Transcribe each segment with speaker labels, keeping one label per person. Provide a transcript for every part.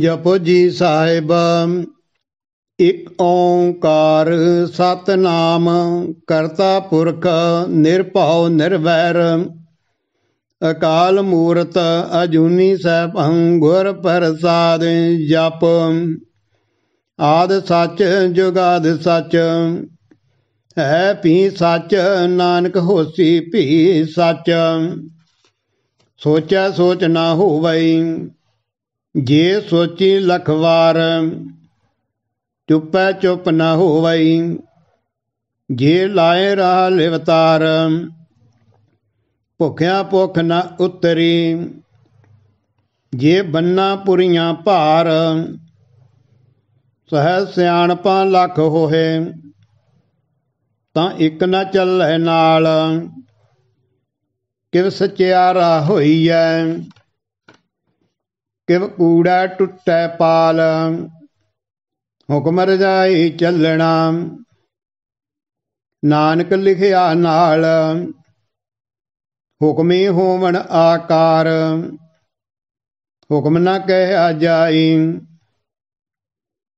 Speaker 1: ਜਪੋ ਜੀ ਸਾਹਿਬ ਇਕ ਓੰਕਾਰ ਸਤਨਾਮ ਕਰਤਾ ਪੁਰਖ ਨਿਰਭਉ ਨਿਰਵੈਰ ਅਕਾਲ ਮੂਰਤ ਅਜੂਨੀ ਸੈਭੰ ਗੁਰ ਪ੍ਰਸਾਦ ਜਪ ਆਦ ਸੱਚ ਜੁਗਾਦ ਸੱਚ ਹੈ ਭੀ ਸੱਚ ਨਾਨਕ ਹੋਸੀ ਭੀ ਸੱਚ ਸੋਚੈ ਸੋਚ ਨਾ ਹੋਵਈ ਜੇ ਸੋਚੀ ਲਖ ਵਾਰ ਚੁੱਪੈ ਚੁੱਪ ਨਾ ਹੋਵਈ ਜੇ ਲਾਏ ਰਾਹ ਲਿਵਤਾਰ ਭੁਖਿਆ ਭੁਖ ਨਾ ਉਤਰੀ ਜੇ ਬੰਨਾ ਪੁਰੀਆਂ ਭਾਰ ਸਹਿ ਸਿਆਣਪਾਂ ਲਖ ਹੋਏ ਤਾਂ ਇੱਕ ਨਾ ਚੱਲੈ ਨਾਲ ਕਿਵ ਸਚਿਆਰਾ ਹੋਈ ਐ ਕਿਵ ਕੂੜਾ ਟੁੱਟੈ ਪਾਲ ਹੁਕਮ ਰਜਾਈ ਚੱਲਣਾ ਨਾਨਕ ਲਿਖਿਆ ਨਾਲ ਹੁਕਮੇ ਹੋਵਣ ਆਕਾਰ ਹੁਕਮ ਨਾ ਕਹਿਆ ਜਾਈ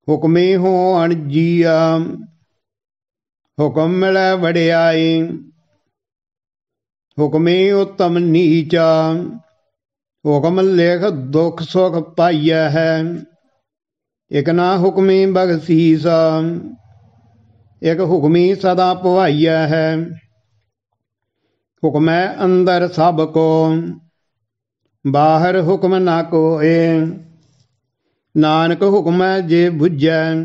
Speaker 1: ਹੁਕਮੇ ਹੋਣ ਜੀਆ ਹੁਕਮ ਮਿਲੇ ਵੜਿਆਈ ਹੁਕਮੇ ਉਤਮ ਨੀਚਾ ਹੁਕਮ ਲੇਖ ਦੁਖ ਸੁਖ ਪਾਈਐ ਹੈ ਇਕ ਨਾ ਹੁਕਮੀ ਬਖਸੀਸ ਇਕ ਹੁਕਮੀ ਸਦਾ ਭਵਾਈਐ ਹੈ ਹੁਕਮੈ ਅੰਦਰ ਸਭ ਕੋ ਬਾਹਰ ਹੁਕਮ ਨਾ ਕੋਏ ਨਾਨਕ ਹੁਕਮੈ ਜੇ 부ਝੈ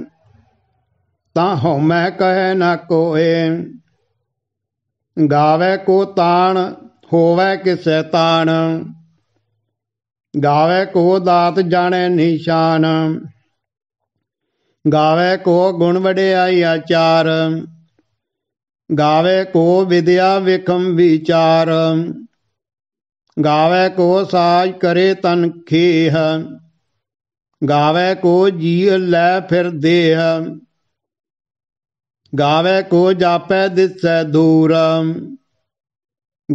Speaker 1: ਤਾਂ ਹਉ ਮੈਂ ਕਹਿ ਨਾ ਕੋਏ ਗਾਵੇ ਕੋ ਤਾਣ ਹੋਵੇ ਕਿਸੈ ਤਾਣ गावे को दात जाने निशान गावे को गुण वड्याई आचार गावे को विद्या विखम विचार गावे को साज करे तन खेह गावे को जी लै फिर देह गावे को जापै दिस दूर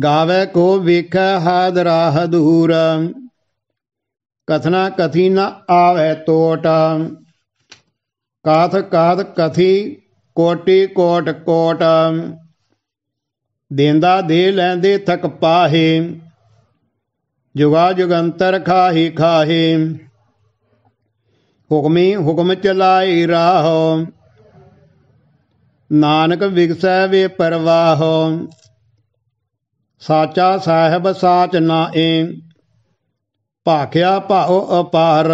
Speaker 1: गावे को विख हादरा दूर ਕਥਨਾ ਕਥੀ ਨ ਆਵੇ ਤੋਟ ਕਾਥ ਕਾਥ ਕਥੀ ਕੋਟੀ ਕੋਟ ਕੋਟ ਦੇਂਦਾ ਦੇ ਲੈਂਦੇ ਥਕ ਪਾਹੇ ਜੁਗਾ ਜੁਗੰਤਰ ਖਾਹੀ ਖਾਹੇ ਹੁਕਮੀ ਹੁਕਮ ਚਲਾਈ ਰਾਹੋ ਨਾਨਕ ਵਿਗਸੈ ਵੇ ਪਰਵਾਹੋ ਸਾਚਾ ਸਾਹਿਬ ਸਾਚ ਨਾਏ ਭਾਖਿਆ ਭਾਉ ਅਪਾਰ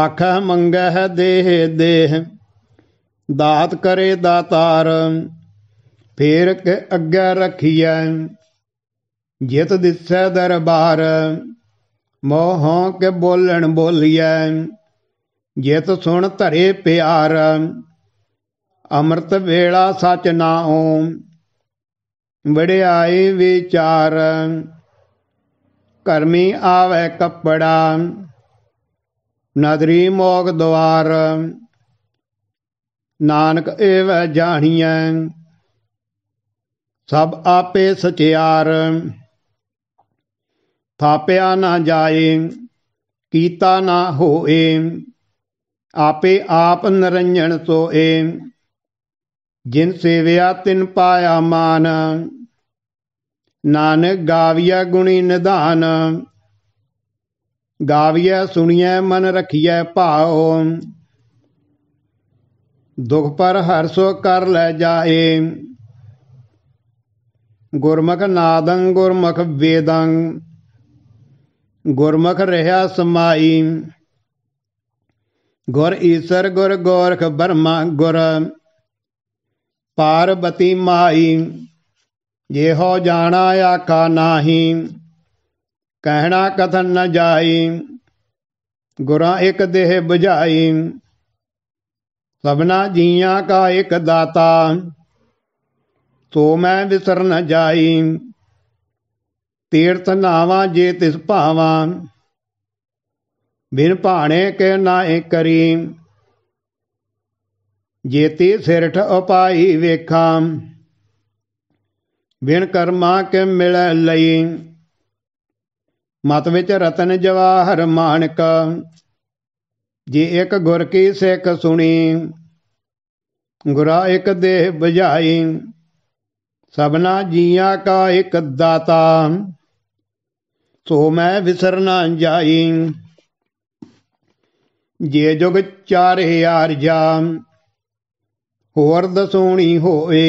Speaker 1: ਆਖੈ ਮੰਗਹਿ ਦੇਹ ਦੇਹ ਦਾਤ ਕਰੇ ਦਾਤਾਰ ਫੇਰ ਕੇ ਅੱਗੇ ਰਖੀਐ ਜਿਤ ਦਿਸੈ ਦਰਬਾਰ ਮੋਹੋਂ ਕੇ ਬੋਲਣ ਬੋਲੀਐ ਜਿਤ ਸੁਣ ਧਰੇ ਪਿਆਰ ਅੰਮ੍ਰਿਤ ਵੇਲਾ ਸਚ ਨਾਉ ਵੜਿਆਏ ਵਿਚਾਰ ਕਰਮੀ ਆਵੇ ਕੱਪੜਾ ਨਦਰੀ ਮੋਗ ਦਵਾਰ ਨਾਨਕ ਏਵੈ ਜਾਣੀਐ ਸਭ ਆਪੇ ਸਚਿਆਰ ਥਾਪਿਆ ਨਾ ਜਾਏ ਕੀਤਾ ਨਾ ਹੋਏ ਆਪੇ ਆਪ ਨਰੰਜਣ ਸੋਏ ਜਿਨ ਸੇਵਿਆ ਤਿਨ ਪਾਇਆ ਮਾਨ ਨਾਨਕ ਗਾਵਿਆ ਗੁਣੀ ਨਿਧਾਨ ਗਾਵਿਆ ਸੁਣੀਐ ਮਨ ਰਖੀਐ ਭਾਉ ਦੁਖ ਪਰ ਹਰ ਸੋ ਕਰ ਲੈ ਜਾਏ ਗੁਰਮਖ ਨਾਦੰ ਗੁਰਮਖ ਵੇਦੰ ਗੁਰਮਖ ਰਹਾ ਸਮਾਈ ਗੁਰ ਈਸਰ ਗੁਰ ਗੋਰਖ ਬਰਮਾ ਗੁਰ ਪਾਰਬਤੀ ਮਾਈ ਜਿਹੋ ਜਾਣਾ ਆਖਾ ਨਾਹੀ ਕਹਿਣਾ ਕਥਨ ਨ ਜਾਈ ਗੁਰਾਂ ਇੱਕ ਦੇਹ ਬੁਝਾਈ ਸਭਨਾ ਜੀਆਂ ਕਾ ਇੱਕ ਦਾਤਾ ਤੋ ਮੈਂ ਵਿਸਰ ਨ ਜਾਈ ਤੀਰਥ ਨਾਵਾ ਜੇ ਤਿਸ ਭਾਵਾਂ ਬਿਨ ਭਾਣੇ ਕੇ ਨਾਏ ਕਰੀ ਜੇਤੀ ਸਿਰਠ ਉਪਾਈ ਵੇਖਾਂ ਵਿਣ ਕਰਮਾ ਕੇ ਮਿਲ ਲਈ ਮਤ ਵਿੱਚ ਰਤਨ ਜਵਾਹਰ ਮਾਨਕ ਜੇ ਇੱਕ ਗੁਰ ਕੀ ਸਿੱਖ ਸੁਣੀ ਗੁਰਾ ਇੱਕ ਦੇਹ ਬੁਝਾਈ ਸਭਨਾ ਜੀਆਂ ਕਾ ਇੱਕ ਦਾਤਾ ਸੋ ਮੈਂ ਵਿਸਰਨਾ ਜਾਈ ਜੇ ਜੁਗ ਚਾਰ ਹਜ਼ਾਰ ਜਾ ਹੋਰ ਦਸੂਣੀ ਹੋਏ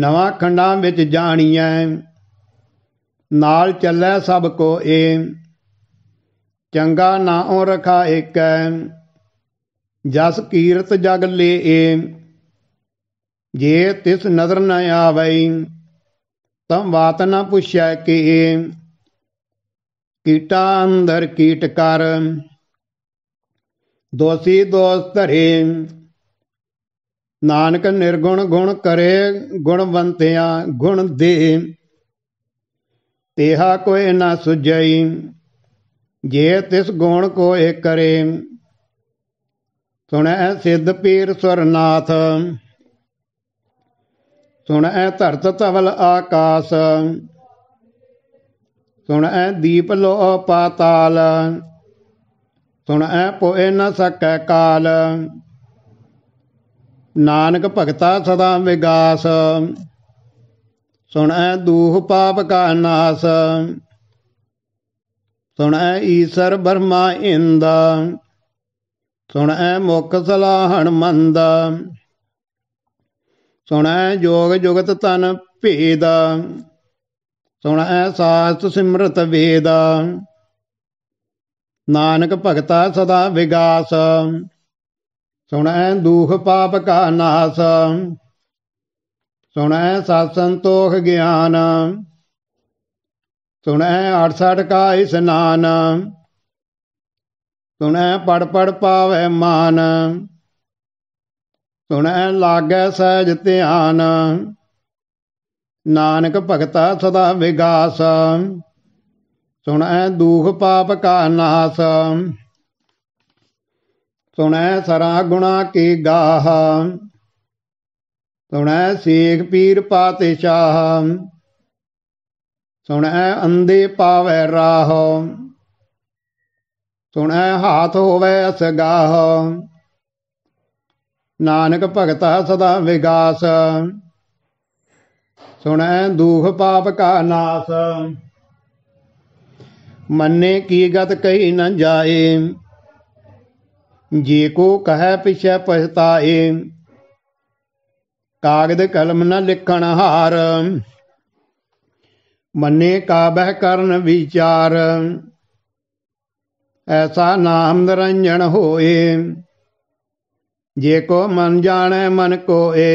Speaker 1: ਨਵਾਂ ਖੰਡਾਂ ਵਿੱਚ ਜਾਣੀਐ ਨਾਲ ਚੱਲੈ ਸਭ ਕੋ ਏ ਚੰਗਾ ਨਾਉ ਰਖਾ ਏਕੈ ਜਸ ਕੀਰਤ ਜਗ ਲੇ ਏ ਜੇ ਤਿਸ ਨਦਰ ਨ ਆਵੈ ਤਮ ਬਾਤ ਨ ਪੁੱਛੈ ਕਿ ਏ ਕੀਟਾ ਅੰਦਰ ਕੀਟ ਕਰ ਦੋਸੀ ਦੋਸ ਧਰੇ ਨਾਨਕ ਨਿਰਗੁਣ ਗੁਣ ਕਰੇ ਗੁਣਵੰਤਿਆ ਗੁਣ ਦੇ ਤੇਹਾ ਕੋਈ ਨਾ ਸੁਜਈ ਜੇ ਤਿਸ ਗੁਣ ਕੋਇ ਕਰੇ ਸੁਣੈ ਸਿੱਧ ਪੀਰ ਸੁਰਨਾਥ ਸੁਣੈ ਧਰਤ ਤਵਲ ਆਕਾਸ ਸੁਣੈ ਦੀਪ ਲੋ ਪਾਤਾਲ ਸੁਣੈ ਪੋਇ ਨ ਸਕੈ ਕਾਲ ਨਾਨਕ ਭਗਤਾ ਸਦਾ ਵਿਗਾਸ ਸੁਣੈ ਦੂਹ ਪਾਪ ਕਾ ਨਾਸ ਸੁਣੈ ਈਸ਼ਰ ਬਰਮਾ ਇੰਦਾ ਸੁਣੈ ਮੁਖ ਸਲਾਹਣ ਮੰਦ ਸੁਣੈ ਜੋਗ ਜੁਗਤ ਤਨ ਭੇਦ ਸੁਣੈ ਸਾਸਤ ਸਿਮਰਤ ਵੇਦ ਨਾਨਕ ਭਗਤਾ ਸਦਾ ਵਿਗਾਸ ਸੁਣੈ ਦੁਖ ਪਾਪ ਕਾ ਨਾਸ ਸੁਣੈ ਸਤ ਸੰਤੋਖ ਗਿਆਨ ਸੁਣੈ 68 ਕਾ ਇਸਨਾਨ ਸੁਣੈ ਪੜ ਪੜ ਪਾਵੇ ਮਾਨ ਸੁਣੈ ਲਾਗੈ ਸਹਿਜ ਧਿਆਨ ਨਾਨਕ ਭਗਤਾ ਸਦਾ ਵਿਗਾਸ ਸੁਣੈ ਦੁਖ ਪਾਪ ਕਾ ਨਾਸ ਸੁਣੈ ਸਰਾ ਗੁਣਾ ਕੀ ਗਾਹ ਸੁਣੈ ਸੇਖ ਪੀਰ ਪਾਤਸ਼ਾਹ ਸੁਣੈ ਅੰਦੇ ਪਾਵੈ ਰਾਹ ਸੁਣੈ ਹਾਥ ਹੋਵੇ ਅਸਗਾਹ ਨਾਨਕ ਭਗਤਾ ਸਦਾ ਵਿਗਾਸ ਸੁਣੈ ਦੁਖ ਪਾਪ ਕਾ ਨਾਸ ਮੰਨੇ ਕੀ ਗਤ ਕਹੀ ਨ ਜਾਏ ਜੇ ਕੋ ਕਹੈ ਪਿਛੈ ਪਛਤਾਏ ਕਾਗਦ ਕਲਮ ਨ ਲਿਖਣ ਹਾਰ ਮੰਨੇ ਬਹਿ ਕਰਨ ਵਿਚਾਰ ਐਸਾ ਨਾਮ ਨਰੰਜਣ ਹੋਏ ਜੇ ਕੋ ਮਨ ਜਾਣੈ ਮਨ ਕੋਏ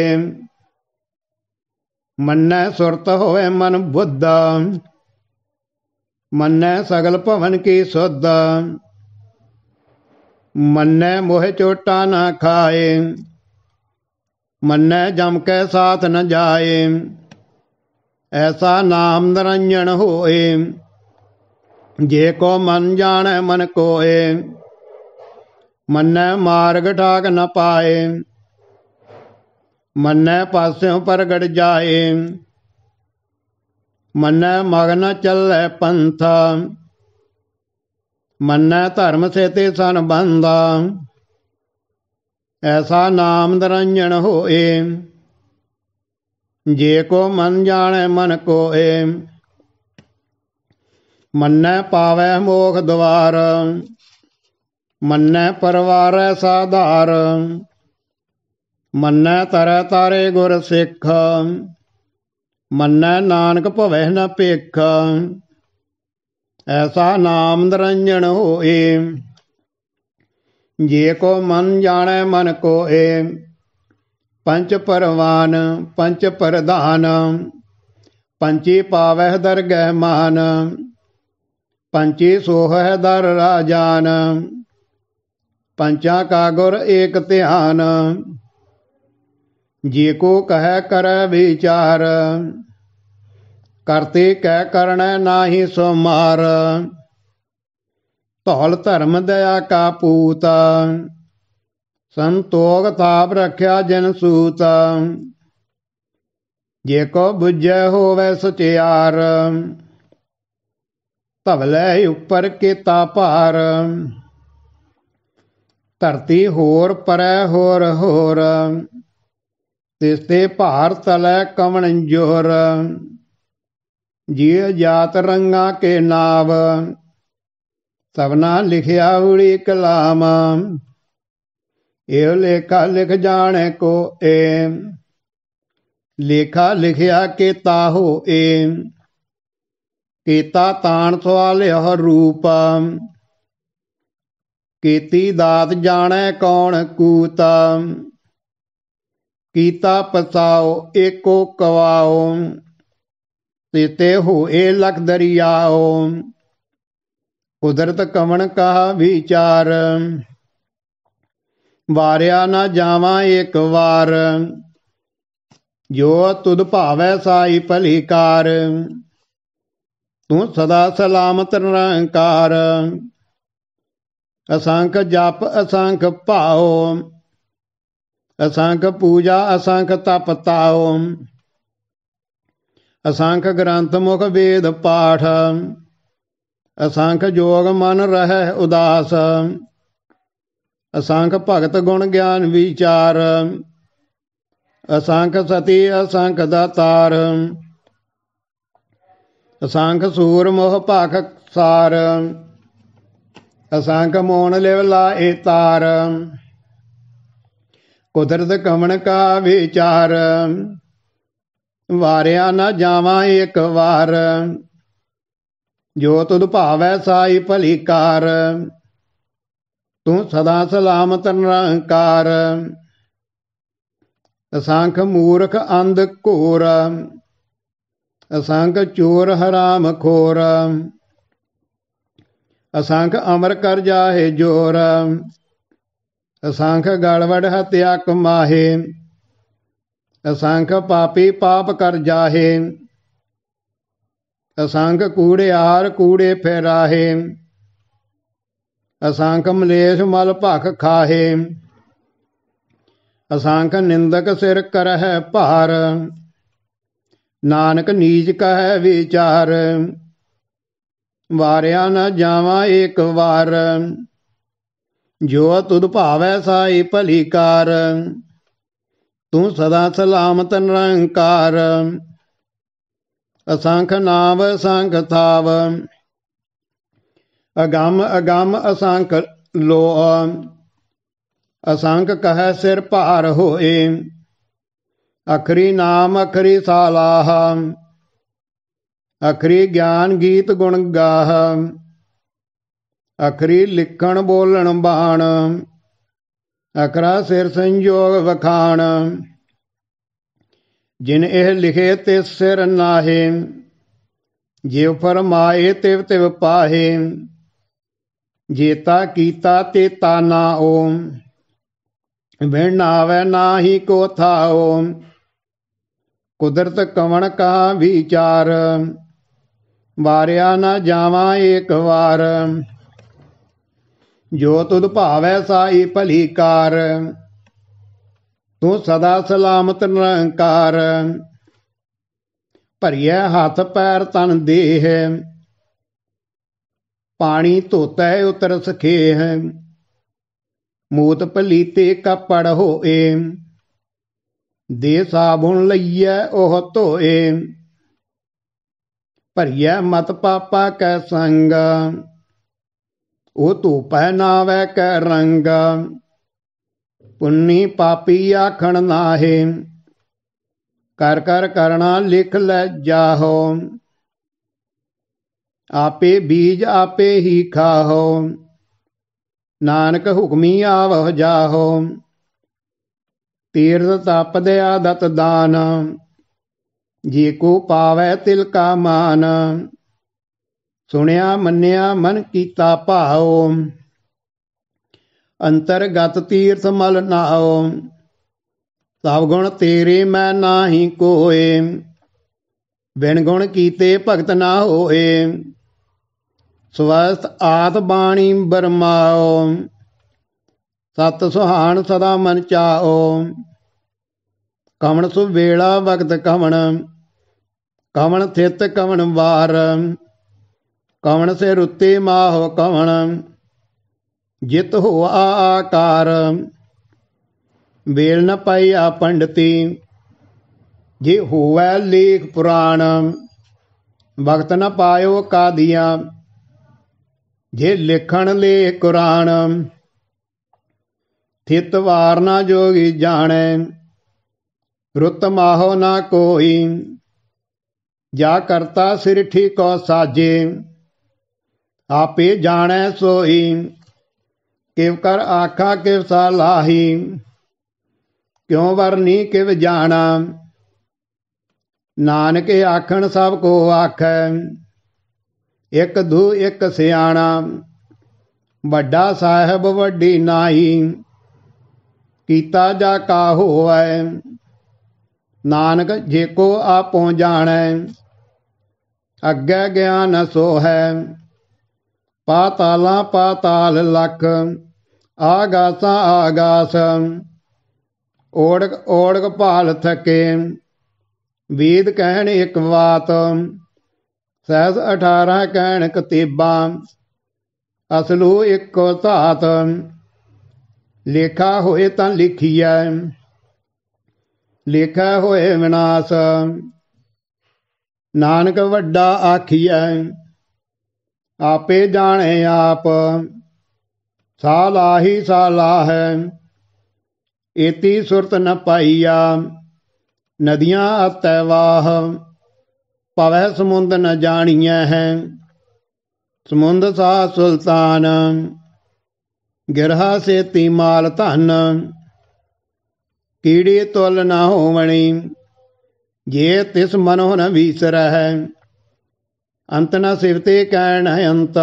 Speaker 1: ਮੰਨੈ ਸੁਰਤ ਹੋਏ ਮਨ ਬੁੱਧਾ ਮੰਨੈ ਸਗਲ ਭਵਨ ਕੀ ਸੁੱਧਾ ਮੰਨੈ ਮੋਹਿ ਚੋਟਾ ਨਾ ਖਾਏ ਮੰਨੈ ਜਮ ਕੈ ਸਾਥ ਨ ਜਾਏ ਐਸਾ ਨਾਮ ਨਰੰਜਨ ਹੋਏ ਜੇ ਕੋ ਮਨ ਜਾਣੈ ਮਨ ਕੋਏ ਮੰਨੈ ਮਾਰਗ ਠਾਕ ਨ ਪਾਏ ਮੰਨੈ ਪਾਸਿਓ ਪ੍ਰਗਟ ਜਾਏ ਮੰਨੈ ਮਗਨ ਚੱਲੈ ਪੰਥਾ ਮੰਨੈ ਧਰਮ ਸੇਤੇ ਸੰਬੰਧਾ ਐਸਾ ਨਾਮ ਦਰੰਜਣ ਹੋਏ ਜੇ ਕੋ ਮਨ ਜਾਣੈ ਮਨ ਕੋਏ ਮੰਨੈ ਪਾਵੈ ਮੋਖ ਦਵਾਰ ਮੰਨੈ ਪਰਵਾਰੈ ਸਾਧਾਰ ਮੰਨੈ ਤਰੈ ਤਾਰੇ ਗੁਰ ਸਿੱਖ ਮੰਨੈ ਨਾਨਕ ਭਵੈ ਨ ਭੇਖ ਐਸਾ ਨਾਮ ਨਿਰੰਜਨ ਹੋਏ ਜੇ ਕੋ ਮਨ ਜਾਣੈ ਮਨ ਕੋ ਏ ਪੰਚ ਪਰਵਾਨ ਪੰਚ ਪ੍ਰਧਾਨ ਪੰਚੇ ਪਾਵਹਿ ਦਰਗਹਿ ਮਾਨ ਪੰਚੇ ਸੋਹਹਿ ਦਰ ਰਾਜਾਨ ਪੰਚਾ ਕਾ ਗੁਰ ਏਕ ਧਿਆਨ ਜੇ ਕੋ ਕਹੈ ਕਰੈ ਵਿਚਾਰ ਕਰਤੇ ਕਹਿ ਕਰਣੈ ਨਾਹੀ ਸੁਮਾਰ ਧੌਲ ਧਰਮ ਦਇਆ ਕਾ ਪੂਤ ਸੰਤੋਗ ਤਾਪ ਰਖਿਆ ਜਨ ਸੂਤ ਜੇ ਕੋ ਬੁਝੈ ਹੋਵੇ ਸੁਚਿਆਰ ਧਵਲੇ ਉੱਪਰ ਕੀਤਾ ਭਾਰ ਧਰਤੀ ਹੋਰ ਪਰੈ ਹੋਰ ਹੋਰ ਤਿਸ ਤੇ ਭਾਰ ਤਲੈ ਕਵਣ ਜੋਰ ਜੀਅ ਜਾਤ ਰੰਗਾ ਕੇ ਨਾਵ ਸਭਨਾ ਲਿਖਿਆ ਉੜੀ ਕਲਾਮ ਇਹ ਲੇਖਾ ਲਿਖ ਜਾਣੇ ਕੋ ਏ ਲੇਖਾ ਲਿਖਿਆ ਕੇ ਹੋ ਏ ਕੀਤਾ ਤਾਣ ਸਵਾਲਿਹ ਰੂਪ ਕੀਤੀ ਦਾਤ ਜਾਣੈ ਕੌਣ ਕੂਤ ਕੀਤਾ ਪਸਾਓ ਏਕੋ ਕਵਾਓ ਤੇ ਤੇ ਹੋਏ ਲਖ ਦਰਿਆਉ ਕੁਦਰਤ ਕਵਣ ਕਾ ਵਿਚਾਰ ਵਾਰਿਆ ਨਾ ਜਾਵਾਂ ਇੱਕ ਵਾਰ ਜੋ ਤੁਧ ਭਾਵੈ ਸਾਈ ਭਲੀਕਾਰ ਤੂੰ ਸਦਾ ਸਲਾਮਤ ਨਿਰੰਕਾਰ ਅਸੰਖ ਜਪ ਅਸੰਖ ਭਾਉ ਅਸੰਖ ਪੂਜਾ ਅਸੰਖ ਤਪ ਤਾਉ ਅਸੰਖ ਗ੍ਰੰਥ ਮੁਖ ਵੇਦ ਪਾਠ ਅਸੰਖ ਜੋਗ ਮਨ ਰਹਿ ਉਦਾਸ ਅਸੰਖ ਭਗਤ ਗੁਣ ਗਿਆਨ ਵਿਚਾਰ ਅਸੰਖ ਸਤੀ ਅਸੰਖ ਦਾਤਾਰ ਅਸੰਖ ਸੂਰ ਮੋਹ ਭਾਖ ਸਾਰ ਅਸੰਖ ਮੋਣ ਲਿਵ ਏ ਤਾਰ ਕੁਦਰਤ ਕਮਣ ਕਾ ਵਿਚਾਰ ਵਾਰਿਆ ਨਾ ਜਾਵਾਂ ਇੱਕ ਵਾਰ ਜੋ ਤੁਧ ਭਾਵੈ ਸਾਈ ਭਲੀ ਕਾਰ ਤੂੰ ਸਦਾ ਸਲਾਮਤ ਨਿਰੰਕਾਰ ਅਸੰਖ ਮੂਰਖ ਅੰਧ ਘੋਰ ਅਸੰਖ ਚੋਰ ਹਰਾਮ ਖੋਰ ਅਸੰਖ ਅਮਰ ਕਰ ਜਾਹੇ ਜੋਰ ਅਸੰਖ ਗਲਵੜ ਹਤਿਆ ਕਮਾਹੇ ਅਸੰਖ ਪਾਪੀ ਪਾਪ ਕਰ ਜਾਹੇ ਅਸੰਖ ਕੂੜਿਆਰ ਕੂੜੇ ਫੇਰਾਹੇ ਅਸੰਖ ਮਲੇਸ਼ ਮਲ ਭਖ ਖਾਹੇ ਅਸੰਖ ਨਿੰਦਕ ਸਿਰ ਕਰਹਿ ਭਾਰ ਨਾਨਕ ਨੀਜ ਕਹਿ ਵਿਚਾਰ ਵਾਰਿਆ ਨਾ ਜਾਵਾਂ ਇੱਕ ਵਾਰ ਜੋ ਤੁਧ ਭਾਵੈ ਸਾਈ ਭਲੀ ਕਾਰ ਤੂੰ ਸਦਾ ਸਲਾਮਤ ਨਿਰੰਕਾਰ ਅਸੰਖ ਨਾਮ ਸੰਖ ਥਾਵ ਅਗੰਮ ਅਗੰਮ ਅਸੰਖ ਲੋ ਅਸੰਖ ਕਹੈ ਸਿਰ ਭਾਰ ਹੋਏ ਅਖਰੀ ਨਾਮ ਅਖਰੀ ਸਾਲਾਹ ਅਖਰੀ ਗਿਆਨ ਗੀਤ ਗੁਣ ਗਾਹ ਅਖਰੀ ਲਿਖਣ ਬੋਲਣ ਬਾਣ ਅਕਰਾ ਸਿਰ ਸੰਜੋਗ ਵਖਾਣ ਜਿਨ ਇਹ ਲਿਖੇ ਤੇ ਸਿਰ ਨਾਹੇ ਜੇ ਫਰਮਾਏ ਤਿਵ ਤਿਵ ਪਾਹੇ ਜੇਤਾ ਕੀਤਾ ਤੇ ਤਾਨਾ ਓ ਵਿਣ ਵੈ ਨਾਹੀ ਕੋ ਥਾਓ ਕੁਦਰਤ ਕਵਣ ਕਾ ਵਿਚਾਰ ਵਾਰਿਆ ਨਾ ਜਾਵਾ ਇੱਕ ਵਾਰ ਜੋ ਤੁਧ ਭਾਵੈ ਸਾਈ ਭਲੀ ਕਾਰ ਤੂੰ ਸਦਾ ਸਲਾਮਤ ਨਿਰੰਕਾਰ ਭਰੀਐ ਹੱਥ ਪੈਰ ਤਨ ਦੇਹ ਪਾਣੀ ਧੋਤੈ ਉਤਰ ਸਖੇ ਹੈ ਮੂਤ ਪਲੀਤੇ ਕਪੜ ਹੋਏ ਦੇ ਸਾਬੁਣ ਲਈਐ ਉਹ ਧੋਏ ਭਰੀਐ ਮਤ ਪਾਪਾ ਕੈ ਸੰਗ ਉਹ ਧੂਪੈ ਨਾਵੇ ਕੈ ਰੰਗ ਪੁੰਨੀ ਪਾਪੀ ਆਖਣ ਨਾਹੀ ਕਰ ਕਰ ਕਰਣਾ ਲਿਖ ਲੈ ਜਾਹੋ ਆਪੇ ਬੀਜ ਆਪੇ ਹੀ ਖਾਹੋ ਨਾਨਕ ਹੁਕਮੀ ਆਵਹ ਜਾਹੋ ਤੀਰਤ ਤਪ ਦੇ ਆਦਤ ਦਾਨ ਜੀ ਕੋ ਪਾਵੇ ਤਿਲ ਕਾ ਮਾਨ ਸੁਣਿਆ ਮੰਨਿਆ ਮਨ ਕੀਤਾ ਭਾਉ ਅੰਤਰਗਤ ਤੀਰਥ ਮਲ ਨਾਉ ਸਭ ਗੁਣ ਤੇਰੇ ਮੈਂ ਨਾਹੀ ਕੋਏ ਬਿਨ ਗੁਣ ਕੀਤੇ ਭਗਤ ਨਾ ਹੋਏ ਸਵਸਤ ਆਤ ਬਾਣੀ ਬਰਮਾਓ ਸਤ ਸੁਹਾਣ ਸਦਾ ਮਨ ਚਾਓ ਕਮਣ ਸੁ ਵੇਲਾ ਵਕਤ ਕਮਣ ਕਮਣ ਥਿਤ ਕਮਣ ਵਾਰ कवण से रुत्ति माह कवण जित हो आकार बेल न आ पंडती जे हो लेख पुराण भक्त न पायो का दिया जे लिखण ले कुरान थित वार ना जोगी जाने रुत माहो ना कोई जा करता सिर ठीक साजे ਆਪੇ ਜਾਣੈ ਸੋਈ ਕਿਵ ਕਰ ਆਖਾ ਕਿਵ ਸਲਾਹੀ ਕਿਉ ਵਰਨੀ ਕਿਵ ਜਾਣਾ ਨਾਨਕ ਆਖਣ ਸਭ ਕੋ ਆਖੈ ਇਕ ਦੂ ਇਕ ਸਿਆਣਾ ਵੱਡਾ ਸਾਹਿਬ ਵੱਡੀ ਨਾਹੀ ਕੀਤਾ ਜਾ ਕਾ ਹੋਐ ਨਾਨਕ ਜੇ ਕੋ ਆਪੋ ਜਾਣੈ ਅੱਗੇ ਗਿਆਨ ਸੋ ਹੈ ਪਾਤਾਲਾਂ ਪਾਤਾਲ ਲੱਖ ਆਗਾਸਾਂ ਆਗਾਸ ਓੜਕ ਓੜਕ ਭਾਲ ਥਕੇ ਵੇਦ ਕਹਿਣ ਇੱਕ ਬਾਤ ਸਹਿਸ 18 ਕਹਿਣ ਕਤੀਬਾ ਅਸਲੂ ਇੱਕੋ ਧਾਤ ਲੇਖਾ ਹੋਏ ਤਾਂ ਲਿਖੀਐ ਲੇਖਾ ਹੋਏ ਵਿਨਾਸ਼ ਨਾਨਕ ਵੱਡਾ ਆਖੀਐ ਆਪੇ ਜਾਣੇ ਆਪ ਸਾਲਾ ਹੀ ਸਾਲਾ ਹੈ ਇਤੀ ਸੁਰਤ ਨ ਪਾਈਆ ਨਦੀਆਂ ਅਤੈ ਵਾਹ ਪਵੈ ਸਮੁੰਦ ਨ ਜਾਣੀਐ ਹੈ ਸਮੁੰਦ ਸਾ ਸੁਲਤਾਨ ਗਿਰਹਾ ਸੇਤੀ ਮਾਲ ਧਨ ਕੀੜੇ ਤੁਲ ਨ ਹੋਵਣੀ ਜੇ ਤਿਸ ਮਨੋ ਨ ਵਿਸਰਹਿ ਅੰਤ ਨਾ ਸਿਵਤੇ ਕਹਿਣ ਅੰਤ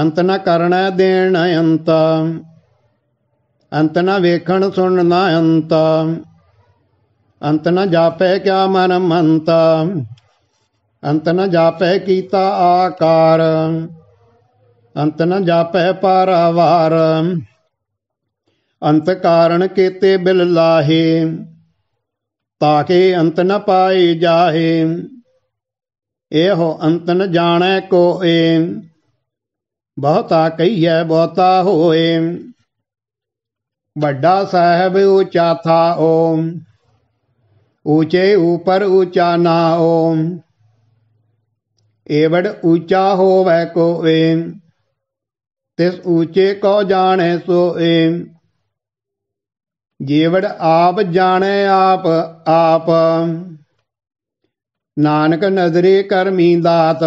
Speaker 1: ਅੰਤ ਨਾ ਕਰਣਾ ਦੇਣ ਅੰਤ ਅੰਤ ਨਾ ਵੇਖਣ ਸੁਣਨ ਨਾ ਅੰਤ ਅੰਤ ਨਾ ਜਾਪੈ ਕਿਆ ਮਨ ਮੰਤ ਅੰਤ ਨਾ ਜਾਪੈ ਕੀਤਾ ਆਕਾਰ ਅੰਤ ਨਾ ਜਾਪੈ ਪਰਵਾਰ ਅੰਤ ਕਾਰਨ ਕੀਤੇ ਬਿਲ ਲਾਹੇ ਤਾਕੇ ਅੰਤ ਨ ਪਾਏ ਜਾਹੇ एहो अंत न जाने को एम बहुता कही है बहुता हो एम बडा साहब ऊंचा था ओम ऊंचे ऊपर ऊंचा ना ओम एवड ऊंचा हो वह को एम तिस ऊंचे को जाने सो एम जेवड आप जाने आप आप ਨਾਨਕ ਨਜ਼ਰੇ ਕਰਮੀ ਦਾਤ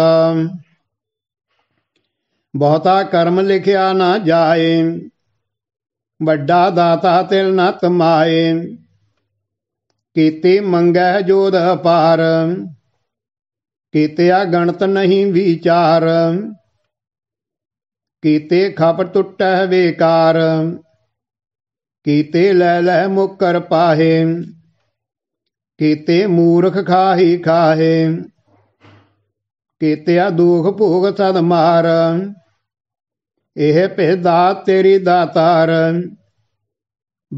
Speaker 1: ਬਹੁਤਾ ਕਰਮ ਲਿਖਿਆ ਨਾ ਜਾਏ ਵੱਡਾ ਦਾਤਾ ਤਿਲ ਨਾ ਤਮਾਏ ਕੀਤੇ ਮੰਗੈ ਜੋਦ ਅਪਾਰ ਕੀਤਿਆ ਗਣਤ ਨਹੀਂ ਵਿਚਾਰ ਕੀਤੇ ਖਪ ਟੁੱਟੈ ਵੇਕਾਰ ਕੀਤੇ ਲੈ ਲੈ ਮੁਕਰ ਪਾਹੇ ਕੀਤੇ ਮੂਰਖ ਖਾਹੀ ਖਾਹੇ ਕੀਤਿਆ ਦੁਖ ਭੋਗ ਸਦ ਮਾਰ ਇਹ ਭੇਦਾ ਤੇਰੀ ਦਾਤਾਰ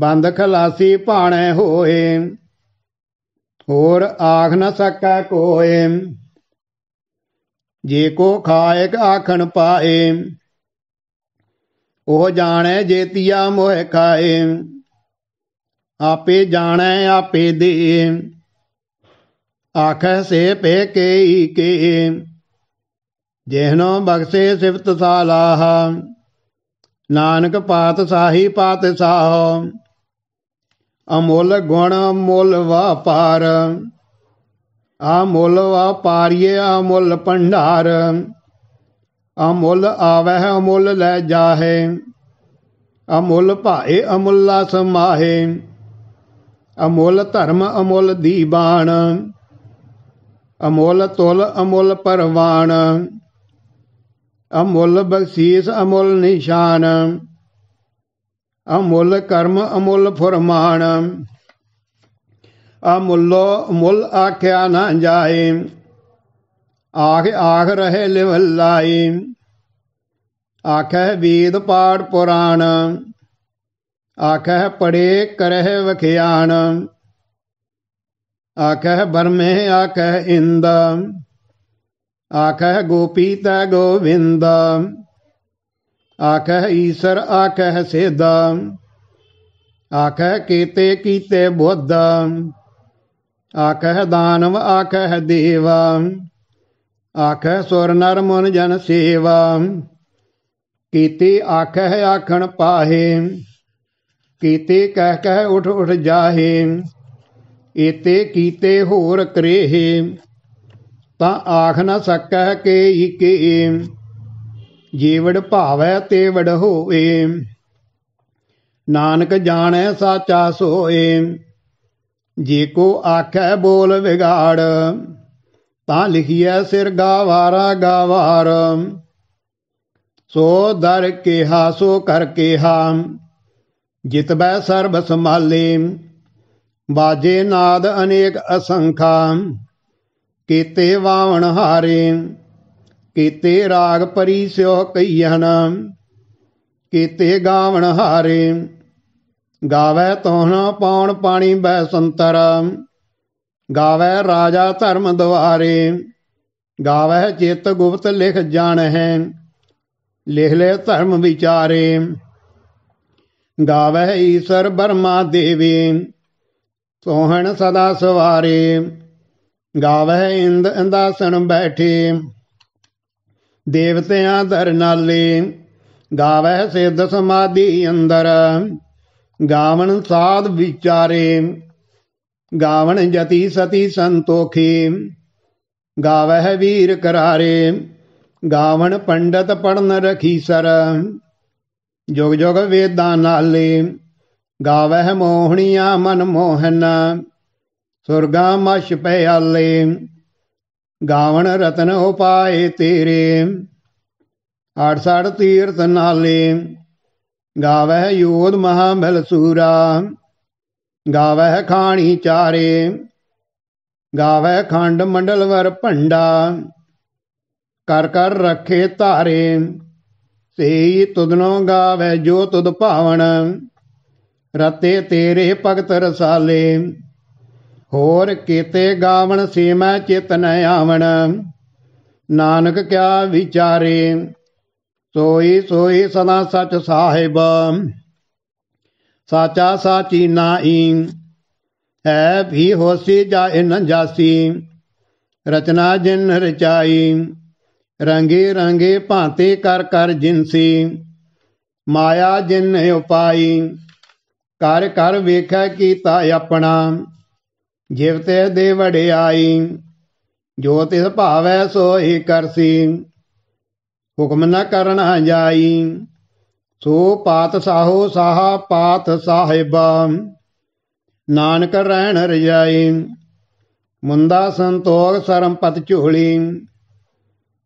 Speaker 1: ਬੰਦ ਖਲਾਸੀ ਭਾਣੇ ਹੋਏ ਹੋਰ ਆਖ ਨ ਸਕੈ ਕੋਏ ਜੇ ਕੋ ਖਾਇਕ ਆਖਣ ਪਾਏ ਉਹ ਜਾਣੈ ਜੇਤੀਆ ਮੋਹਿ ਖਾਏ ਆਪੇ ਜਾਣੈ ਆਪੇ ਦੇ ਆਖੈ ਸੇ ਪੇ ਕੇ ਕੇ ਜਿਹਨੋ ਬਖਸ਼ੇ ਸਿਫਤ ਸਾਲਾਹ ਨਾਨਕ ਪਾਤ ਸਾਹੀ ਪਾਤ ਸਾਹ ਅਮੋਲ ਗੁਣ ਮੋਲ ਵਾਪਾਰ ਅਮੋਲ ਵਾਪਾਰੀਏ ਅਮੋਲ ਭੰਡਾਰ ਅਮੋਲ ਆਵਹਿ ਅਮੋਲ ਲੈ ਜਾਹੇ ਅਮੋਲ ਭਾਏ ਅਮੁੱਲਾ ਸਮਾਹੇ ਅਮੋਲ ਧਰਮ ਅਮੋਲ ਦੀ ਬਾਣ ਅਮੋਲ ਤੁਲ ਅਮੋਲ ਪਰਵਾਣ ਅਮੋਲ ਬਖਸ਼ੀਸ ਅਮੋਲ ਨਿਸ਼ਾਨ ਅਮੁੱਲ ਕਰਮ ਅਮੁੱਲ ਫਰਮਾਨ ਅਮੁੱਲੋ ਮੁੱਲ ਆਖਿਆ ਨਾ ਜਾਏ ਆਖ ਆਖ ਰਹੇ ਲਿਵਲਾਈ ਆਖੇ ਵੇਦ ਪਾੜ ਪੁਰਾਣ आखह पड़े करह वखियाण आखह बरमे आखह इंद आखह त गोविंद आखह ईश्वर आखह सिद आखह केते कीते बुद्ध आखह दानव आखह देव आखह सुर नर मुन जन सेवा कीति आखह आखण पाहे ਕੀਤੇ ਕਹਿ ਕਹਿ ਉਠ ਉਠ ਜਾਹੇ ਏਤੇ ਕੀਤੇ ਹੋਰ ਕਰੇਹੇ ਤਾਂ ਆਖ ਨਾ ਸਕੈ ਕੇ ਕੇ ਜੀਵੜ ਭਾਵੈ ਤੇ ਵੜ ਹੋਏ ਨਾਨਕ ਜਾਣੈ ਸਾਚਾ ਸੋਏ ਜੇ ਕੋ ਆਖੈ ਬੋਲ ਵਿਗਾੜ ਤਾਂ ਲਿਖੀਐ ਸਿਰ ਗਾਵਾਰਾ ਗਾਵਾਰ ਸੋ ਦਰ ਹਾ ਸੋ ਕਰ ਹਾ ਜਿਤਬੈ ਸਰਬ ਸੰਭਾਲੇ ਬਾਜੇ ਨਾਦ ਅਨੇਕ ਅਸੰਖਾ ਕੀਤੇ ਵਾਵਣ ਹਾਰੇ ਕੀਤੇ ਰਾਗ ਪਰੀ ਸਿਓ ਕਈਹਨ ਕੀਤੇ ਗਾਵਣ ਹਾਰੇ ਗਾਵੇ ਤੋਹਣਾ ਪਾਉਣ ਪਾਣੀ ਬੈ ਸੰਤਰ ਗਾਵੇ ਰਾਜਾ ਧਰਮ ਦੁਆਰੇ ਗਾਵੇ ਚਿਤ ਗੁਪਤ ਲਿਖ ਜਾਣ ਹੈ ਲਿਖ ਲੈ ਧਰਮ ਵਿਚਾਰੇ ਗਾਵੇ ਈਸ਼ਰ ਬਰਮਾ ਦੇਵੇ ਸੋਹਣ ਸਦਾ ਸਵਾਰੇ ਗਾਵੇ ਇੰਦ ਅੰਦਾਸਣ ਬੈਠੇ ਦੇਵਤਿਆਂ ਦਰ ਨਾਲੇ ਗਾਵੇ ਸਿੱਧ ਸਮਾਧੀ ਅੰਦਰ ਗਾਵਣ ਸਾਧ ਵਿਚਾਰੇ ਗਾਵਣ ਜਤੀ ਸਤੀ ਸੰਤੋਖੀ ਗਾਵਹਿ ਵੀਰ ਕਰਾਰੇ ਗਾਵਣ ਪੰਡਤ ਪੜਨ ਰਖੀ ਸਰ ਜੁਗ ਜੁਗ ਵੇਦਾਂ ਨਾਲੇ ਗਾਵਹਿ ਮੋਹਣੀਆਂ ਮਨ ਮੋਹਨ ਸੁਰਗਾ ਮਛ ਪਿਆਲੇ ਗਾਵਣ ਰਤਨ ਉਪਾਏ ਤੇਰੇ ਆੜ ਸਾੜ ਤੀਰਤ ਨਾਲੇ ਗਾਵਹਿ ਯੋਧ ਮਹਾ ਮਹਿਲ ਸੂਰਾ ਗਾਵਹਿ ਖਾਣੀ ਚਾਰੇ ਗਾਵਹਿ ਖੰਡ ਮੰਡਲ ਵਰ ਭੰਡਾ ਕਰ ਕਰ ਰਖੇ ਧਾਰੇ ਸੇਈ ਤੁਧਨੋ ਗਾਵੇ ਜੋ ਤੁਧ ਭਾਵਣ ਰਤੇ ਤੇਰੇ ਭਗਤ ਰਸਾਲੇ ਹੋਰ ਕੀਤੇ ਗਾਵਣ ਚਿਤ ਚਿਤਨ ਆਵਣ ਨਾਨਕ ਕਿਆ ਵਿਚਾਰੇ ਸੋਈ ਸੋਈ ਸਦਾ ਸੱਚ ਸਾਹਿਬ ਸਾਚਾ ਸਾਚੀ ਨਾਈ ਹੈ ਵੀ ਹੋਸੀ ਜਾਇ ਨ ਜਾਸੀ ਰਚਨਾ ਜਿਨ ਰਚਾਈ ਰੰਗੇ ਰੰਗੇ ਭਾਂਤੇ ਕਰ ਕਰ ਜਿਨਸੀ ਮਾਇਆ ਜਿਨ ਉਪਾਈ ਕਰ ਕਰ ਵੇਖਿਆ ਕੀਤਾ ਆਪਣਾ ਜਿਵ ਤੇ ਦੇ ਵੜਿਆਈ ਜੋ ਤਿਸ ਭਾਵੈ ਸੋਈ ਕਰਸੀ ਹੁਕਮ ਨਾ ਕਰਨ ਜਾਈ ਸੋ ਪਾਤ ਸਾਹੋ ਸਾਹਾ ਪਾਤ ਸਾਹਿਬਾ ਨਾਨਕ ਰਹਿਣ ਰਜਾਈ ਮੁੰਦਾ ਸੰਤੋਖ ਸਰਮ ਪਤ ਝੋਲੀ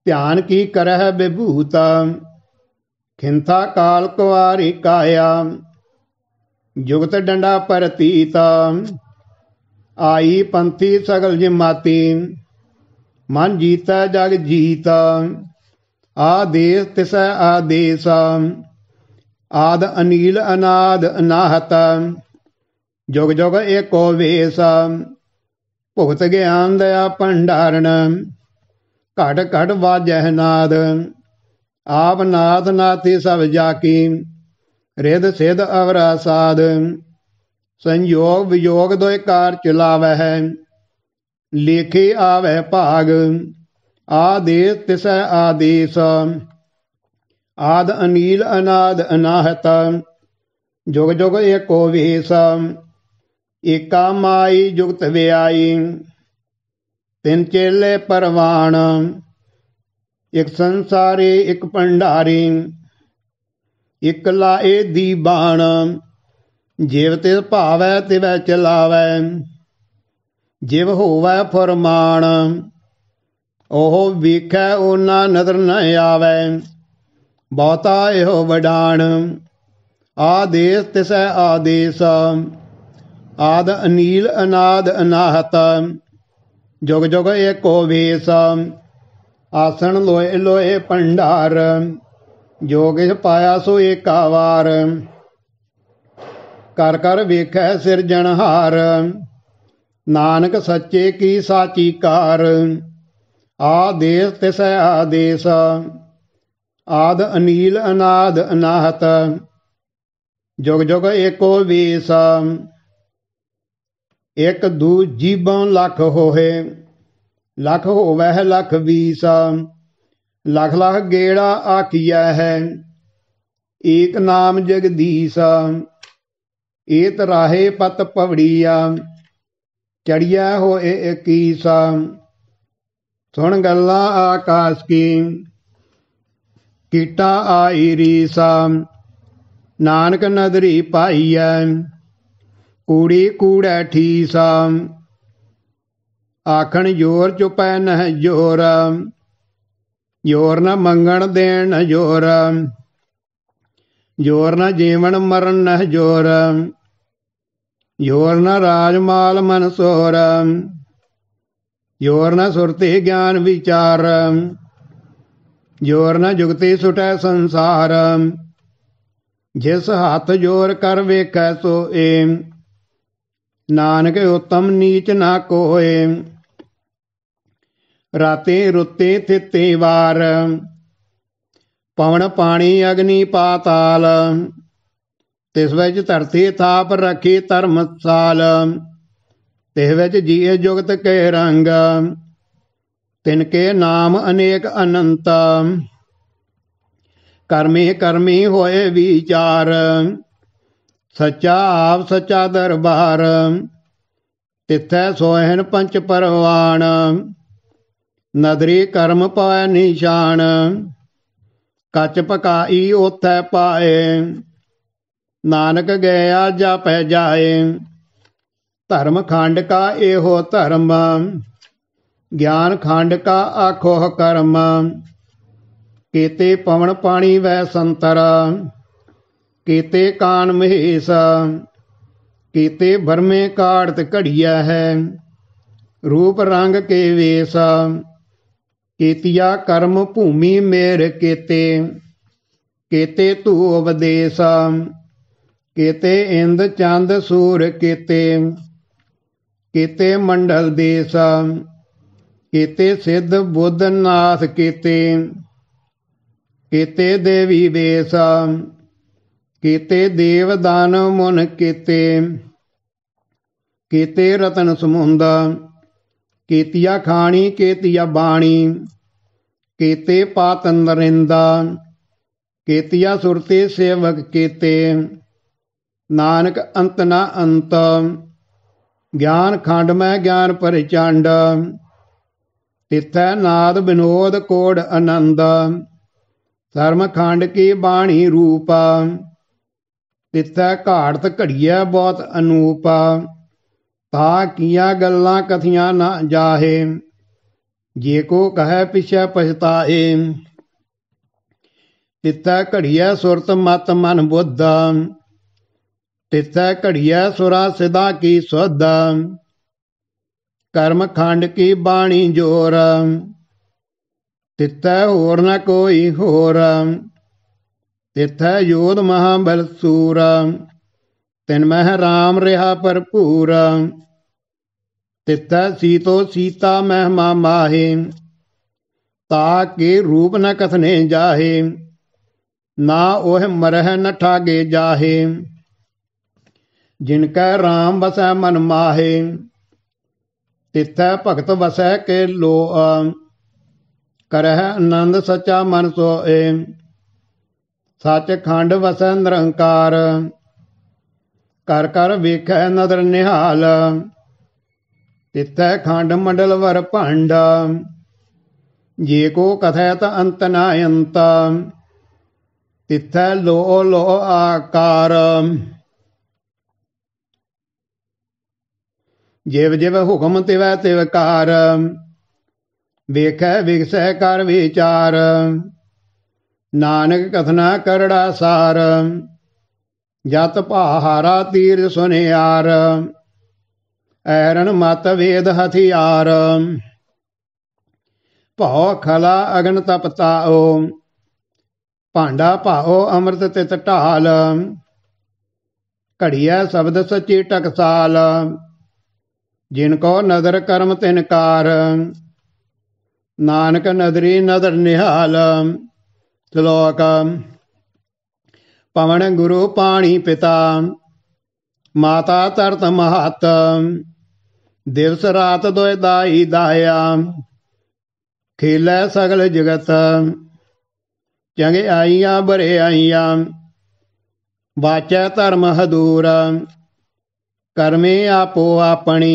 Speaker 1: ਧਿਆਨ ਕੀ ਕਰਹਿ ਬਿਭੂਤਾ ਖਿੰਤਾ ਕਾਲ ਕੁਵਾਰੀ ਕਾਇਆ ਜੁਗਤ ਡੰਡਾ ਪਰਤੀਤਾ ਆਈ ਪੰਥੀ ਸਗਲ ਜਿਮਾਤੀ ਮਨ ਜੀਤਾ ਜਗ ਜੀਤਾ ਆਦੇਸ ਤਿਸ ਆਦੇਸ ਆਦ ਅਨੀਲ ਅਨਾਦ ਅਨਾਹਤ ਜੁਗ ਜੁਗ ਏਕੋ ਵੇਸ ਭੁਗਤ ਗਿਆਨ ਦਇਆ ਭੰਡਾਰਣ ਘਟ ਘਟ ਵਾਜਹਿ ਨਾਦ ਆਪ ਨਾਥ ਨਾਥੀ ਸਭ ਜਾਕੀ ਰਿਦ ਸਿਧ ਅਵਰਾ ਸਾਧ ਸੰਯੋਗ ਵਿਯੋਗ ਦੋਇ ਕਾਰ ਚਲਾਵਹਿ ਲੇਖੇ ਆਵੈ ਭਾਗ ਆਦੇਸ ਤਿਸੈ ਆਦੇਸ ਆਦ ਅਨੀਲ ਅਨਾਦ ਅਨਾਹਤ ਜੁਗ ਜੁਗ ਏਕੋ ਵਿਹੇਸ ਏਕਾ ਮਾਈ ਜੁਗਤ ਵਿਆਈ ਤਿੰਨ ਚੇਲੇ ਪਰਵਾਣ ਇੱਕ ਸੰਸਾਰੀ ਇੱਕ ਭੰਡਾਰੀ ਇੱਕ ਲਾਏ ਦੀ ਬਾਣ ਜਿਵ ਤੇ ਭਾਵੈ ਤੇ ਵੈ ਚਲਾਵੈ ਜਿਵ ਹੋਵੈ ਫਰਮਾਨ ਉਹ ਵੇਖੈ ਉਹਨਾਂ ਨਦਰ ਨ ਆਵੈ ਬਹੁਤਾ ਇਹੋ ਵਡਾਣ ਆਦੇਸ ਤਿਸੈ ਆਦੇਸ ਆਦ ਅਨੀਲ ਅਨਾਦ ਅਨਾਹਤ ਜੁਗ ਜੁਗ ਏਕੋ ਵੇਸ ਆਸਣ ਲੋਏ ਲੋਏ ਭੰਡਾਰ ਜੋਗਿ ਪਾਇਆ ਸੋ ਏਕਾ ਵਾਰ ਕਰ ਕਰ ਵੇਖੈ ਸਿਰਜਣਹਾਰ ਨਾਨਕ ਸੱਚੇ ਕੀ ਸਾਚੀ ਕਾਰ ਆਦੇਸ ਤਿਸੈ ਆਦੇਸ ਆਦ ਅਨੀਲ ਅਨਾਦ ਅਨਾਹਤ ਜੁਗ ਜੁਗ ਏਕੋ ਵੇਸ ਇਕ ਦੂ ਜੀਬਾਂ ਲੱਖ ਹੋਏ ਲੱਖ ਹੋਵੇ ਲੱਖ ਵੀਸਾ ਲੱਖ ਲੱਖ ਗੇੜਾ ਆਖਿਆ ਹੈ ਏਕ ਨਾਮ ਜਗਦੀਸਾ ਏਤ ਰਾਹੇ ਪਤ ਪਵੜੀਆ ਚੜਿਆ ਹੋਏ ਇਕੀਸਾ ਸੁਣ ਗੱਲਾਂ ਆਕਾਸ਼ ਕੀ ਕੀਟਾ ਆਈ ਰੀਸਾ ਨਾਨਕ ਨਦਰੀ ਪਾਈਐ ਕੂੜੀ ਕੂੜਾ ਠੀਸਾ ਆਖਣ ਜੋਰ ਚੁਪੈ ਨਹ ਜੋਰ ਜੋਰ ਨ ਮੰਗਣ ਦੇਣ ਜੋਰ ਜੋਰ ਨ ਜੀਵਨ ਮਰਨ ਨਹ ਜੋਰ ਜੋਰ ਨ ਰਾਜ ਮਾਲ ਮਨ ਸੋਰ ਜੋਰ ਨ ਸੁਰਤੀ ਗਿਆਨ ਵਿਚਾਰ ਜੋਰ ਨ ਜੁਗਤੀ ਸੁਟੈ ਸੰਸਾਰ ਜਿਸ ਹੱਥ ਜੋਰ ਕਰ ਵੇਖੈ ਸੋ ਏ ਨਾਨਕ ਉਤਮ ਨੀਚ ਨਾ ਕੋਏ ਰਾਤੇ ਰੁੱਤੇ ਥਿੱਤੇ ਵਾਰ ਪਵਨ ਪਾਣੀ ਅਗਨੀ ਪਾਤਾਲ ਤਿਸ ਵਿੱਚ ਧਰਤੀ ਥਾਪ ਰੱਖੀ ਧਰਮ ਸਾਲ ਤਿਸ ਵਿੱਚ ਜੀਏ ਜੁਗਤ ਕੇ ਰੰਗ ਤਿਨ ਕੇ ਨਾਮ ਅਨੇਕ ਅਨੰਤ ਕਰਮੇ ਕਰਮੀ ਹੋਏ ਵਿਚਾਰ ਸਚਾ ਆਪ ਸਚਾ ਦਰਬਾਰ ਤਿੱਥੈ ਸੋਹਿਣ ਪੰਚ ਪਰਵਾਣ ਨਦਰੀ ਕਰਮ ਪਾਇ ਨਿਸ਼ਾਨ ਕੱਚ ਪਕਾਈ ਉਥੈ ਪਾਏ ਨਾਨਕ ਗਿਆ ਜਾਪੈ ਜਾਏ ਧਰਮ ਖੰਡ ਕਾ ਇਹੋ ਧਰਮ ਗਿਆਨ ਖੰਡ ਕਾ ਆਖੋ ਕਰਮ ਕੀਤੇ ਪਵਨ ਪਾਣੀ ਵੈ ਸੰਤਰਾ ਕੀਤੇ ਕਾਨ ਮਹੇਸਾ ਕੀਤੇ ਭਰਮੇ ਕਾੜਤ ਘੜੀਆ ਹੈ ਰੂਪ ਰੰਗ ਕੇ ਵੇਸਾ ਕੀਤਿਆ ਕਰਮ ਭੂਮੀ ਮੇਰ ਕੀਤੇ ਕੀਤੇ ਤੂ ਉਪਦੇਸਾ ਕੀਤੇ ਇੰਦ ਚੰਦ ਸੂਰ ਕੀਤੇ ਕੀਤੇ ਮੰਡਲ ਦੇਸਾ ਕੀਤੇ ਸਿੱਧ ਬੁੱਧ ਨਾਥ ਕੀਤੇ ਕੀਤੇ ਦੇਵੀ ਵੇਸਾ ਕੀਤੇ ਦੇਵ ਦਾਨ ਮਨ ਕੀਤੇ ਕੀਤੇ ਰਤਨ ਸਮੁੰਦਾ ਕੀਤੀਆ ਖਾਣੀ ਕੀਤੀਆ ਬਾਣੀ ਕੀਤੇ ਪਾਤ ਨਰਿੰਦਾ ਕੀਤੀਆ ਸੁਰਤੇ ਸੇਵਕ ਕੀਤੇ ਨਾਨਕ ਅੰਤ ਨਾ ਅੰਤ ਗਿਆਨ ਖੰਡ ਮੈਂ ਗਿਆਨ ਪਰਚੰਡ ਤਿੱਥੈ ਨਾਦ ਬਿਨੋਦ ਕੋੜ ਆਨੰਦ ਧਰਮ ਖੰਡ ਕੀ ਬਾਣੀ ਰੂਪਾ ਪਿੱਥੈ ਘਾੜਤ ਘੜੀਐ ਬਹੁਤ ਅਨੂਪਾ ਤਾ ਕੀਆ ਗੱਲਾਂ ਕਥੀਆਂ ਨਾ ਜਾਹੇ ਜੇ ਕੋ ਕਹੈ ਪਿਛੈ ਪਛਤਾਏ ਪਿੱਥੈ ਘੜੀਐ ਸੁਰਤ ਮਤ ਮਨ ਬੁੱਧਾ ਪਿੱਥੈ ਘੜੀਐ ਸੁਰਾ ਸਿਦਾ ਕੀ ਸੁਧ ਕਰਮ ਖੰਡ ਕੀ ਬਾਣੀ ਜੋਰ ਤਿੱਤੈ ਹੋਰ ਨ ਕੋਈ ਹੋਰ ਤਿਥੈ ਯੋਧ ਮਹਾਬਲ ਸੂਰ ਤਿਨ ਮਹਿ ਰਾਮ ਰਿਹਾ ਭਰਪੂਰ ਤਿਥੈ ਸੀਤੋ ਸੀਤਾ ਮਹਿਮਾ ਮਾਹੇ ਤਾ ਕੇ ਰੂਪ ਨ ਕਥਨੇ ਜਾਹੇ ਨਾ ਉਹ ਮਰਹਿ ਨ ਠਾਗੇ ਜਾਹੇ ਜਿਨ ਕੈ ਰਾਮ ਬਸੈ ਮਨ ਮਾਹੇ ਤਿਥੈ ਭਗਤ ਵਸੈ ਕੇ ਲੋ ਕਰਹਿ ਆਨੰਦ ਸਚਾ ਮਨ ਸੋਏ ਸੱਚਖੰਡ ਵਸੈ ਨਿਰੰਕਾਰ ਕਰ ਕਰ ਵੇਖੈ ਨਦਰ ਨਿਹਾਲ ਤਿੱਥੈ ਖੰਡ ਮੰਡਲ ਵਰ ਭੰਡ ਜੇ ਕੋ ਕਥੈ ਤ ਅੰਤ ਨਾ ਅੰਤ ਤਿੱਥੈ ਲੋ ਲੋ ਆਕਾਰ ਜਿਵ ਜਿਵ ਹੁਕਮ ਤਿਵੈ ਤਿਵਕਾਰ ਵੇਖੈ ਵਿਗਸੈ ਕਰ ਵਿਚਾਰ ਨਾਨਕ ਕਥਨਾ ਕਰੜਾ ਸਾਰ ਜਤ ਪਹਾਰਾ ਤੀਰ ਸੁਨਿਆਰ ਐਰਨ ਮਤ ਵੇਦ ਹਥਿਆਰ ਭਉ ਖਲਾ ਅਗਨ ਤਪਤਾਓ ਭਾਂਡਾ ਭਾਉ ਅੰਮ੍ਰਿਤ ਤਿਤ ਢਾਲ ਘੜਿਆ ਸ਼ਬਦ ਸੱਚੀ ਟਕਸਾਲ ਜਿਨ ਕੋ ਨਦਰ ਕਰਮ ਤਿਨਕਾਰ ਨਾਨਕ ਨਦਰੀ ਨਦਰ ਨਿਹਾਲ ਸ਼ਲੋਕ ਪਵਨ ਗੁਰੂ ਪਾਣੀ ਪਿਤਾ ਮਾਤਾ ਤਰਤ ਮਹਤ ਦਿਵਸ ਰਾਤ ਦੋਇ ਦਾਈ ਦਾਇਆ ਖੇਲੇ ਸਗਲ ਜਗਤ ਚੰਗੇ ਆਈਆਂ ਬਰੇ ਆਈਆਂ ਵਾਚੈ ਧਰਮ ਹਦੂਰ ਕਰਮੇ ਆਪੋ ਆਪਣੀ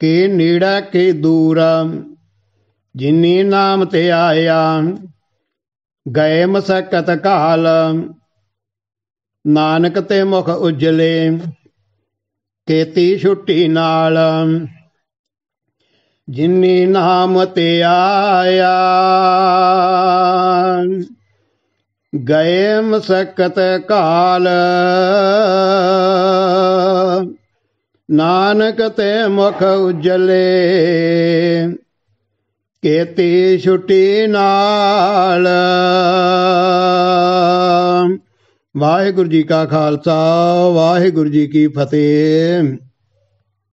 Speaker 1: ਕੀ ਨੀੜਾ ਕੀ ਦੂਰ ਜਿਨੀ ਨਾਮ ਤੇ ਆਇਆ ਗਏ ਮਸਕਤ ਕਾਲ ਨਾਨਕ ਤੇ ਮੁਖ ਉਜਲੇ ਕੀਤੀ ਛੁੱਟੀ ਨਾਲ ਜਿਨੀ ਨਾਮ ਤੇ ਆਇਆ ਗਏ ਮਸਕਤ ਕਾਲ ਨਾਨਕ ਤੇ ਮੁਖ ਉਜਲੇ ਕੇਤੇ ਛੁੱਟੀ ਨਾਲ ਵਾਹਿਗੁਰੂ ਜੀ ਕਾ ਖਾਲਸਾ ਵਾਹਿਗੁਰੂ ਜੀ ਕੀ ਫਤਿਹ